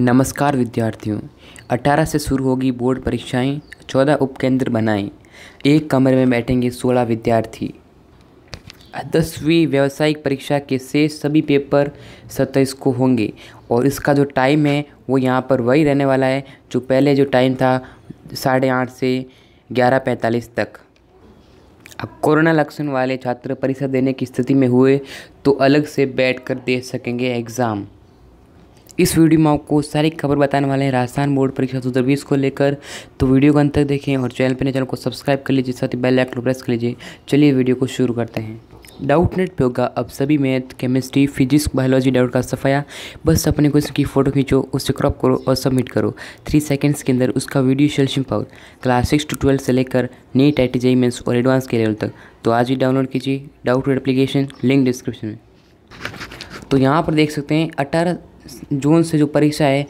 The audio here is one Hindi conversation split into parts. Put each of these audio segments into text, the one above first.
नमस्कार विद्यार्थियों 18 से शुरू होगी बोर्ड परीक्षाएं 14 उपकेंद्र बनाएं एक कमरे में बैठेंगे 16 विद्यार्थी दसवीं व्यावसायिक परीक्षा के शेष सभी पेपर सत्ताईस को होंगे और इसका जो टाइम है वो यहाँ पर वही रहने वाला है जो पहले जो टाइम था साढ़े आठ से ग्यारह पैंतालीस तक अब कोरोना लक्षण वाले छात्र परीक्षा देने की स्थिति में हुए तो अलग से बैठ कर दे सकेंगे एग्ज़ाम इस वीडियो में आपको सारी खबर बताने वाले हैं राजस्थान बोर्ड परीक्षा दो हज़ार को लेकर तो वीडियो को अंत तक देखें और चैनल पर नए चैनल को सब्सक्राइब कर लीजिए साथ ही बेल आइकन प्रेस कर लीजिए चलिए वीडियो को शुरू करते हैं डाउट नेट पे होगा अब सभी math chemistry physics biology doubt का सफाया बस अपने क्वेश्चन की फ़ोटो खींचो उसे क्रॉप करो और सबमिट करो थ्री सेकंड्स के अंदर उसका video solution power class six to twelve से लेकर नीट आई टी और एडवांस के लेवल तक तो आज ही डाउनलोड कीजिए Doubtnut application link description में तो यहाँ पर देख सकते हैं अठारह जून से जो परीक्षा है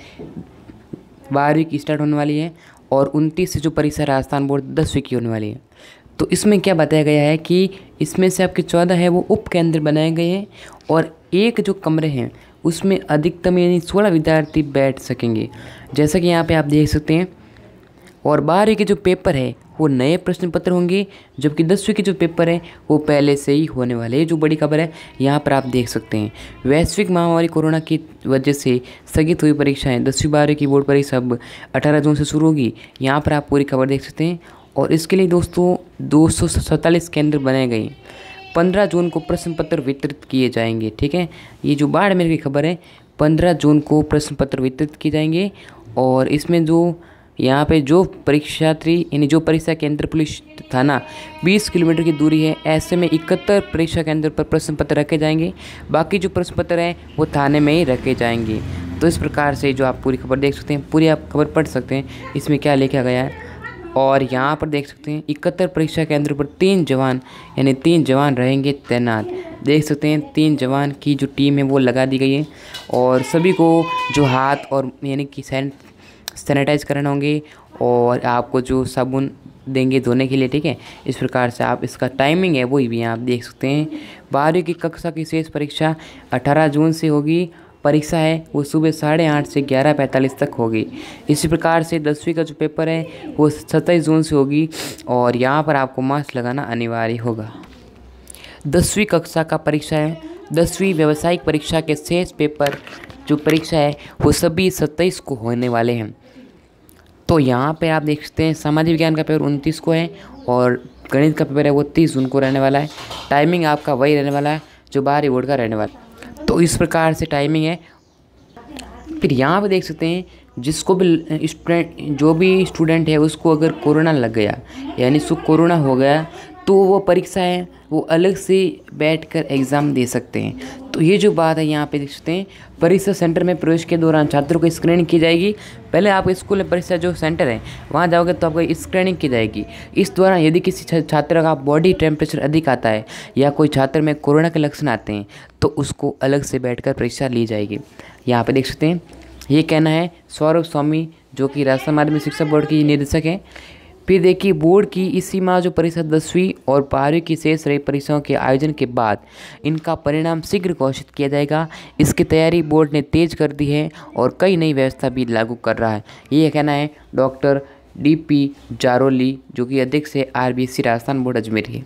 बारहवीं की स्टार्ट होने वाली है और उनतीस से जो परीक्षा राजस्थान बोर्ड दसवीं की होने वाली है तो इसमें क्या बताया गया है कि इसमें से आपके चौदह है वो उप केंद्र बनाए गए हैं और एक जो कमरे हैं उसमें अधिकतम यानी सोलह विद्यार्थी बैठ सकेंगे जैसा कि यहाँ पे आप देख सकते हैं और बारहवीं के जो पेपर है वो नए प्रश्न पत्र होंगे जबकि दसवीं के जो पेपर हैं वो पहले से ही होने वाले हैं जो बड़ी खबर है यहाँ पर आप देख सकते हैं वैश्विक महामारी कोरोना की वजह से स्थगित हुई परीक्षाएं दसवीं बारहवीं की बोर्ड परीक्षा अब अठारह जून से शुरू होगी यहाँ पर आप पूरी खबर देख सकते हैं और इसके लिए दोस्तों दो केंद्र बनाए गए पंद्रह जून को प्रश्न पत्र वितरित किए जाएंगे ठीक है ये जो बाढ़ मेरे की खबर है पंद्रह जून को प्रश्न पत्र वितरित किए जाएंगे और इसमें जो यहाँ पे जो परीक्षार्थी यानी जो परीक्षा केंद्र पुलिस थाना 20 किलोमीटर की दूरी है ऐसे में इकहत्तर परीक्षा केंद्र पर प्रश्न पत्र रखे जाएंगे बाकी जो प्रश्न पत्र हैं वो थाने में ही रखे जाएंगे तो इस प्रकार से जो आप पूरी खबर देख सकते हैं पूरी आप खबर पढ़ सकते हैं इसमें क्या लिखा गया है और यहाँ पर देख सकते हैं इकहत्तर परीक्षा केंद्र पर तीन जवान यानी तीन जवान रहेंगे तैनात देख सकते हैं तीन जवान की जो टीम है वो लगा दी गई है और सभी को जो हाथ और यानी कि सैन सैनिटाइज करने होंगे और आपको जो साबुन देंगे धोने के लिए ठीक है इस प्रकार से आप इसका टाइमिंग है वही भी आप देख सकते हैं बारहवीं की कक्षा की शेष परीक्षा 18 जून से होगी परीक्षा है वो सुबह साढ़े आठ से ग्यारह पैंतालीस तक होगी इसी प्रकार से दसवीं का जो पेपर है वो सत्ताईस जून से होगी और यहाँ पर आपको मास्क लगाना अनिवार्य होगा दसवीं कक्षा का परीक्षा है दसवीं व्यावसायिक परीक्षा के शेष पेपर जो परीक्षा है वो सभी सत्ताईस को होने वाले हैं तो यहाँ पे आप देख सकते हैं सामाजिक विज्ञान का पेपर उनतीस को है और गणित का पेपर है वो तीस जून को रहने वाला है टाइमिंग आपका वही रहने वाला है जो बाहरी बोर्ड का रहने वाला तो इस प्रकार से टाइमिंग है फिर यहाँ पर देख सकते हैं जिसको भी स्टूडेंट जो भी स्टूडेंट है उसको अगर कोरोना लग गया यानी उसको कोरोना हो गया तो वो परीक्षाएं वो अलग से बैठकर एग्ज़ाम दे सकते हैं तो ये जो बात है यहाँ पे देख सकते हैं परीक्षा सेंटर में प्रवेश के दौरान छात्रों को स्क्रीनिंग की जाएगी पहले आपके स्कूल में परीक्षा जो सेंटर है वहाँ जाओगे तो आपको स्क्रीनिंग की जाएगी इस दौरान यदि किसी छात्र का बॉडी टेम्परेचर अधिक आता है या कोई छात्र में कोरोना के लक्षण आते हैं तो उसको अलग से बैठ परीक्षा ली जाएगी यहाँ पर देख सकते हैं ये कहना है सौरभ स्वामी जो कि राजस्थान माध्यमिक शिक्षा बोर्ड के निदेशक हैं फिर देखिए बोर्ड की इसी माह जो परिषद दसवीं और बारहवीं की शेष रही परीक्षाओं के आयोजन के बाद इनका परिणाम शीघ्र घोषित किया जाएगा इसकी तैयारी बोर्ड ने तेज कर दी है और कई नई व्यवस्था भी लागू कर रहा है ये कहना है डॉक्टर डीपी जारोली जो कि अध्यक्ष है आरबीसी राजस्थान बोर्ड अजमेर है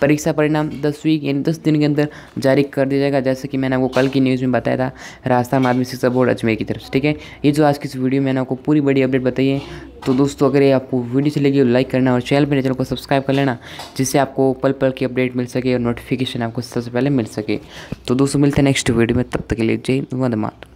परीक्षा परिणाम दसवीं यानी दस दिन के अंदर जारी कर दिया जाएगा जैसे कि मैंने आपको कल की न्यूज़ में बताया था राजस्थान माध्यमिक शिक्षा बोर्ड अजमेर की तरफ से ठीक है ये जो आज की इस वीडियो में मैंने आपको पूरी बड़ी अपडेट बताई है तो दोस्तों अगर ये आपको वीडियो से लगी लाइक करना और चैनल पर चैनल को सब्सक्राइब कर लेना जिससे आपको पल पल की अपडेट मिल सके और नोटिफिकेशन आपको सबसे पहले मिल सके तो दोस्तों मिलते हैं नेक्स्ट वीडियो में तब तक के लिए जय वंदे मात